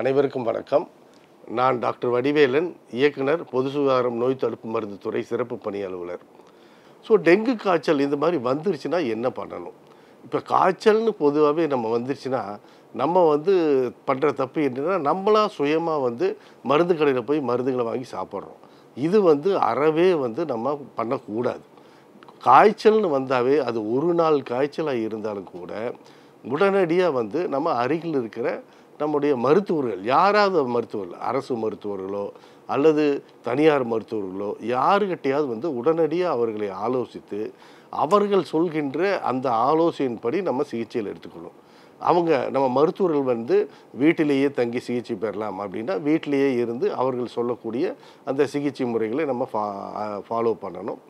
அனைவருக்கும் வணக்கம் நான் டாக்டர் வடிவேலன் இயக்குனர் பொது சுகாதாரம் நோய் தடுப்பு மருந்து துறை சிறப்பு பணி அலுவலர் ஸோ டெங்கு காய்ச்சல் இந்த மாதிரி வந்துருச்சுன்னா என்ன பண்ணணும் இப்போ காய்ச்சல்னு பொதுவாகவே நம்ம வந்துருச்சுன்னா நம்ம வந்து பண்ணுற தப்பு என்னென்னா நம்மளாக சுயமாக வந்து மருந்து கடையில் போய் மருந்துகளை வாங்கி சாப்பிட்றோம் இது வந்து அறவே வந்து நம்ம பண்ணக்கூடாது காய்ச்சல்னு வந்தாவே அது ஒரு நாள் காய்ச்சலாக இருந்தாலும் கூட உடனடியாக வந்து நம்ம அருகில் இருக்கிற நம்முடைய மருத்துவர்கள் யாராவது மருத்துவர்கள் அரசு மருத்துவர்களோ அல்லது தனியார் மருத்துவர்களோ யாருக்கிட்டையாவது வந்து உடனடியாக அவர்களை ஆலோசித்து அவர்கள் சொல்கின்ற அந்த ஆலோசனையின்படி நம்ம சிகிச்சையில் எடுத்துக்கணும் அவங்க நம்ம மருத்துவர்கள் வந்து வீட்டிலேயே தங்கி சிகிச்சை பெறலாம் அப்படின்னா வீட்டிலேயே இருந்து அவர்கள் சொல்லக்கூடிய அந்த சிகிச்சை முறைகளை நம்ம ஃபா ஃபாலோ பண்ணணும்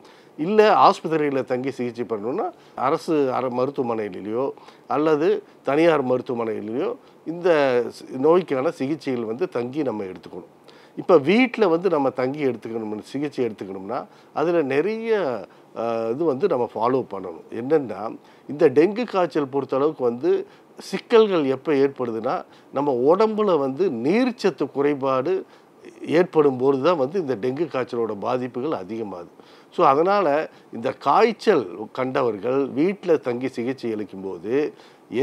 இல்லை ஆஸ்பத்திரியில் தங்கி சிகிச்சை பண்ணணுன்னா அரசு அர மருத்துவமனையிலையோ அல்லது தனியார் மருத்துவமனையிலையோ இந்த நோய்க்கான சிகிச்சைகள் வந்து தங்கி நம்ம எடுத்துக்கணும் இப்போ வீட்டில் வந்து நம்ம தங்கி எடுத்துக்கணும் சிகிச்சை எடுத்துக்கணும்னா அதில் நிறைய இது வந்து நம்ம ஃபாலோ பண்ணணும் என்னென்னா இந்த டெங்கு காய்ச்சல் பொறுத்தளவுக்கு வந்து சிக்கல்கள் எப்போ ஏற்படுதுன்னா நம்ம உடம்புல வந்து நீர்ச்சத்து குறைபாடு ஏற்படும் போது தான் வந்து இந்த டெங்கு காய்ச்சலோட பாதிப்புகள் அதிகமாகுது ஸோ அதனால் இந்த காய்ச்சல் கண்டவர்கள் வீட்டில் தங்கி சிகிச்சை அளிக்கும் போது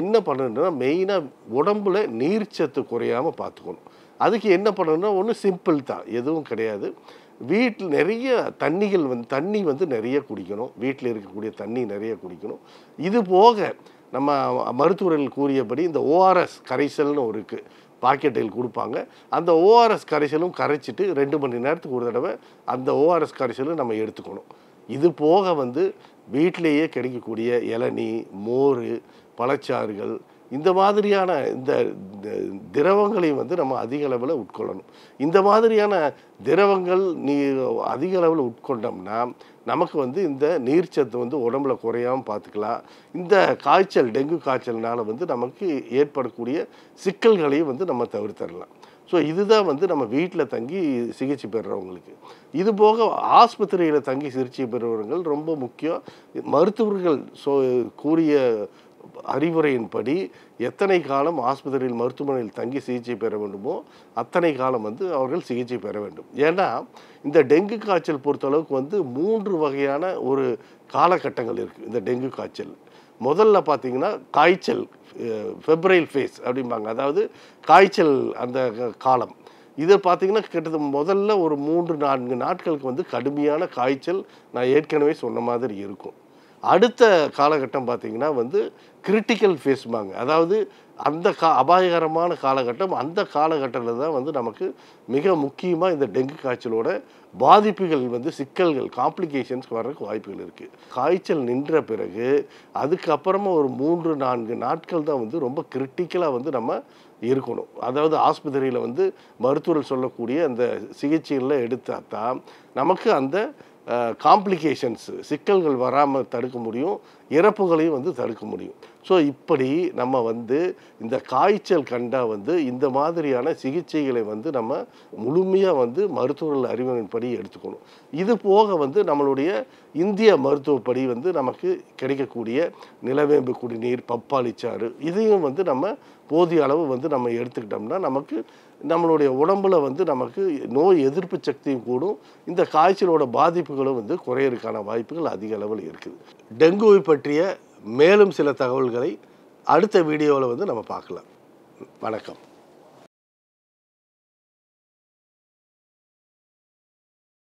என்ன பண்ணணும்னா மெயினாக உடம்புல நீர்ச்சத்து குறையாமல் பார்த்துக்கணும் அதுக்கு என்ன பண்ணணும்னா ஒன்று சிம்பிள் தான் எதுவும் கிடையாது வீட்டில் நிறைய தண்ணிகள் வந்து தண்ணி வந்து நிறைய குடிக்கணும் வீட்டில் இருக்கக்கூடிய தண்ணி நிறைய குடிக்கணும் இது போக நம்ம மருத்துவர்கள் கூறியபடி இந்த ஓஆர்எஸ் கரைசல்னு ஒரு இருக்குது பாக்கெட்டில் கொடுப்பாங்க அந்த ஓஆர்எஸ் கரைசலும் கரைச்சிட்டு ரெண்டு மணி நேரத்துக்கு ஒரு தடவை அந்த ஓஆர்எஸ் கரைசலும் நம்ம எடுத்துக்கணும் இது போக வந்து வீட்டிலேயே கிடைக்கக்கூடிய இளநீ மோர் பழச்சாறுகள் இந்த மாதிரியான இந்த திரவங்களையும் வந்து நம்ம அதிக அளவில் உட்கொள்ளணும் இந்த மாதிரியான திரவங்கள் நீ அதிக அளவில் உட்கொண்டோம்னா நமக்கு வந்து இந்த நீர்ச்சத்து வந்து உடம்புல குறையாமல் பார்த்துக்கலாம் இந்த காய்ச்சல் டெங்கு காய்ச்சல்னால் வந்து நமக்கு ஏற்படக்கூடிய சிக்கல்களையும் வந்து நம்ம தவிர்த்தரலாம் ஸோ இதுதான் வந்து நம்ம வீட்டில் தங்கி சிகிச்சை பெறுறவங்களுக்கு இது போக ஆஸ்பத்திரியில் தங்கி சிகிச்சை பெறுபவர்கள் ரொம்ப முக்கியம் மருத்துவர்கள் ஸோ கூறிய அறிவுரையின்படி எத்தனை காலம் ஆஸ்பத்திரியில் மருத்துவமனையில் தங்கி சிகிச்சை பெற வேண்டுமோ அத்தனை காலம் வந்து அவர்கள் சிகிச்சை பெற வேண்டும் ஏன்னா இந்த டெங்கு காய்ச்சல் பொறுத்தளவுக்கு வந்து மூன்று வகையான ஒரு காலகட்டங்கள் இருக்குது இந்த டெங்கு காய்ச்சல் முதல்ல பார்த்தீங்கன்னா காய்ச்சல் ஃபெப்ரைல் ஃபேஸ் அப்படிம்பாங்க அதாவது காய்ச்சல் அந்த காலம் இதை பார்த்தீங்கன்னா கிட்டத்தட்ட முதல்ல ஒரு மூன்று நான்கு நாட்களுக்கு வந்து கடுமையான காய்ச்சல் நான் ஏற்கனவே சொன்ன மாதிரி இருக்கும் அடுத்த காலகட்டம் பார்த்திங்கன்னா வந்து கிரிட்டிக்கல் ஃபேஸ்பாங்க அதாவது அந்த கா அபாயகரமான காலகட்டம் அந்த காலகட்டத்தில் தான் வந்து நமக்கு மிக முக்கியமாக இந்த டெங்கு காய்ச்சலோட பாதிப்புகள் வந்து சிக்கல்கள் காம்ப்ளிகேஷன்ஸ் வர்றதுக்கு வாய்ப்புகள் இருக்குது காய்ச்சல் நின்ற பிறகு அதுக்கப்புறமா ஒரு மூன்று நான்கு நாட்கள் தான் வந்து ரொம்ப கிரிட்டிக்கலாக வந்து நம்ம இருக்கணும் அதாவது ஆஸ்பத்திரியில் வந்து மருத்துவர் சொல்லக்கூடிய அந்த சிகிச்சைகள்லாம் எடுத்தால் தான் நமக்கு அந்த காம்ப்ளிகேஷன்ஸு சிக்கல்கள் வராமல் தடுக்க முடியும் இறப்புகளையும் வந்து தடுக்க முடியும் ஸோ இப்படி நம்ம வந்து இந்த காய்ச்சல் கண்டால் வந்து இந்த மாதிரியான சிகிச்சைகளை வந்து நம்ம முழுமையாக வந்து மருத்துவர்கள் அறிவுகளின்படி எடுத்துக்கணும் இது போக வந்து நம்மளுடைய இந்திய மருத்துவப்படி வந்து நமக்கு கிடைக்கக்கூடிய நிலவேம்பு குடிநீர் பப்பாளிச்சாறு இதையும் வந்து நம்ம போதிய அளவு வந்து நம்ம எடுத்துக்கிட்டோம்னா நமக்கு நம்மளுடைய உடம்பில் வந்து நமக்கு நோய் எதிர்ப்பு சக்தியும் கூடும் இந்த காய்ச்சலோட பாதிப்புகளும் வந்து குறையறதுக்கான வாய்ப்புகள் அதிக அளவில் இருக்குது டெங்குவை பற்றிய மேலும் சில தகவல்களை அடுத்த வீடியோவில் வந்து நம்ம பார்க்கலாம் வணக்கம்